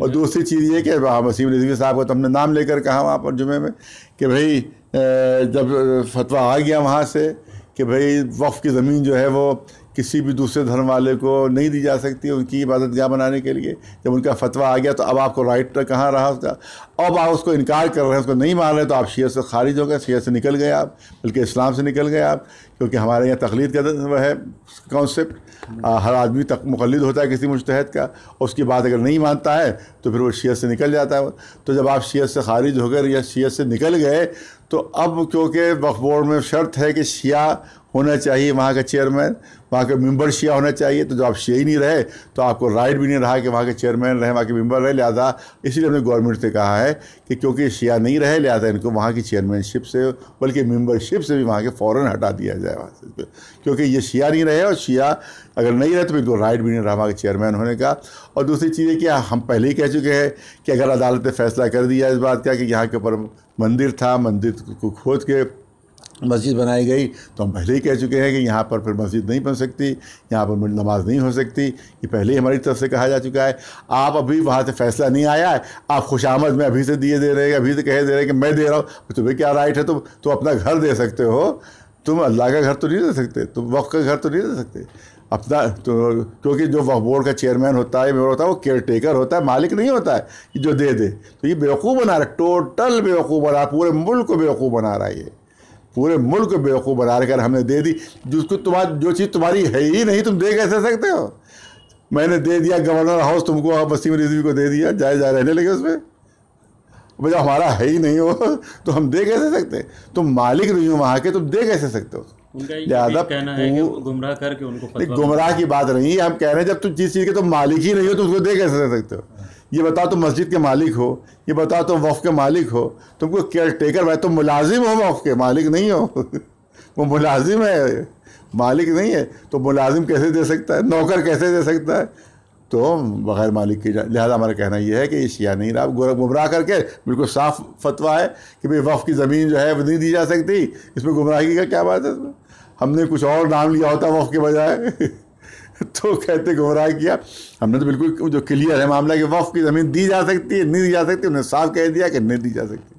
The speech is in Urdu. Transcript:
اور دوسری چیز یہ وہاں وسیم رضوی صاحب کو تو ہم نے نام لے کر کہا وہاں پر جمعے میں کہ بھائی جب فتویٰ آ گیا وہاں سے کہ بھئی وقف کی زمین جو ہے وہ کسی بھی دوسرے دھرم والے کو نہیں دی جا سکتی ان کی عبادت گاہ بنانے کے لیے جب ان کا فتویٰ آ گیا تو اب آپ کو رائٹ پر کہاں رہا اس کا اب آپ اس کو انکار کر رہے ہیں اس کو نہیں مان رہے تو آپ شیعہ سے خارج ہو گئے شیعہ سے نکل گئے آپ بلکہ اسلام سے نکل گئے آپ کیونکہ ہمارے یہاں تقلید کا ہے کانسیپٹ ہر آدمی تک مقلد ہوتا ہے کسی مشتحد کا اس کی بات اگر نہیں مانتا ہے تو پھر وہ شیعہ سے نکل جاتا ہے تو جب آپ شیعہ سے خارج ہو گئے یا شیعہ سے نکل گئے تو اب کیونکہ وقف بورڈ میں شرط ہے کہ شیعہ ہونا چاہیے وہاں کا چیئرمین وہاں کا ممبر شیعہ ہونا چاہیے تو جب آپ شیعہ ہی نہیں رہے تو آپ کو رائٹ بھی نہیں رہا کہ وہاں کے چیئرمین رہے وہاں کے ممبر رہے لہٰذا اس لیے ہم نے گورنمنٹ سے کہا ہے کہ کیونکہ شیعہ نہیں رہے لہٰذا ان کو وہاں کی چیئرمین شپ سے بلکہ ممبر شپ سے بھی وہاں کے فوراً ہٹا دیا جائے وہاں سے کیونکہ یہ شیعہ نہیں رہے اور شیعہ اگر نہیں رہے تو ان کو رائٹ بھی نہیں رہا وہاں کے چیئرمین ہونے کا اور دوسری چیز یہ کہ ہم پہلے ہی کہہ چکے ہیں کہ اگر عدالت نے فیصلہ کر دیا اس بات کا کہ یہاں کے اوپر مندر تھا مندر کو کھود کے مسجد بنائی گئی تو ہم پہلے ہی کہہ چکے ہیں کہ یہاں پر پھر مسجد نہیں بن سکتی یہاں پر نماز نہیں ہو سکتی یہ پہلے ہی ہماری طرف سے کہا جا چکا ہے آپ ابھی وہاں سے فیصلہ نہیں آیا ہے آپ خوش آمد میں ابھی سے دیے دے رہے ہیں ابھی سے کہے دے رہے ہیں کہ میں دے رہا ہوں تمہیں کیا رائٹ ہے تو اپنا گھر دے سکتے ہو تم اللہ کا گھر تو نہیں دے سکتے تم وقت کا گھر تو نہیں دے سکتے اپنا تو کیونکہ جو بورڈ کا چیئرمین ہوتا ہے ہوتا ہے وہ کیئر ٹیکر ہوتا ہے مالک نہیں ہوتا ہے جو دے دے تو یہ بیوقوب بنا رہا ہے ٹوٹل بیوقوف بنا رہا ہے پورے ملک کو بیوقوب بنا رہا ہے یہ پورے ملک کو بیوقوب بنا کر ہم نے دے دی جس کو تمہاری جو چیز تمہاری ہے ہی نہیں تم دے کیسے سکتے ہو میں نے دے دیا گورنر ہاؤس تم کو وسیم رضوی کو دے دیا جائے جائے رہنے لگے اس میں بھائی ہمارا ہے ہی نہیں ہو تو ہم دے کیسے سکتے تم مالک نہیں ہو وہاں کے تم دے کیسے سکتے ہو گمراہ کر کے گمراہ کی بات نہیں ہے ہم کہہ رہے ہیں جب تم جس چیز کے تم مالک ہی نہیں ہو تو اس کو دے کیسے سکتے ہو یہ بتا تو مسجد کے مالک ہو یہ بتا تو وقف کے مالک ہو تم کو کیئر ٹیکر بھائی تم ملازم ہو وقف کے مالک نہیں ہو وہ ملازم ہے مالک نہیں ہے تو ملازم کیسے دے سکتا ہے نوکر کیسے دے سکتا ہے تو بغیر مالک کی جائے لہٰذا ہمارا کہنا یہ ہے کہ اشیاء نہیں رہا گورکھ گمراہ کر کے بالکل صاف فتویٰ ہے کہ بھائی وقف کی زمین جو ہے وہ نہیں دی جا سکتی اس میں گمراہی کا کیا بات ہے ہم نے کچھ اور نام لیا ہوتا وقف کے بجائے تو کہتے گمراہ کیا ہم نے تو بالکل جو کلیئر ہے معاملہ کہ وقف کی زمین دی جا سکتی ہے نہیں دی جا سکتی انہوں نے صاف کہہ دیا کہ نہیں دی جا سکتی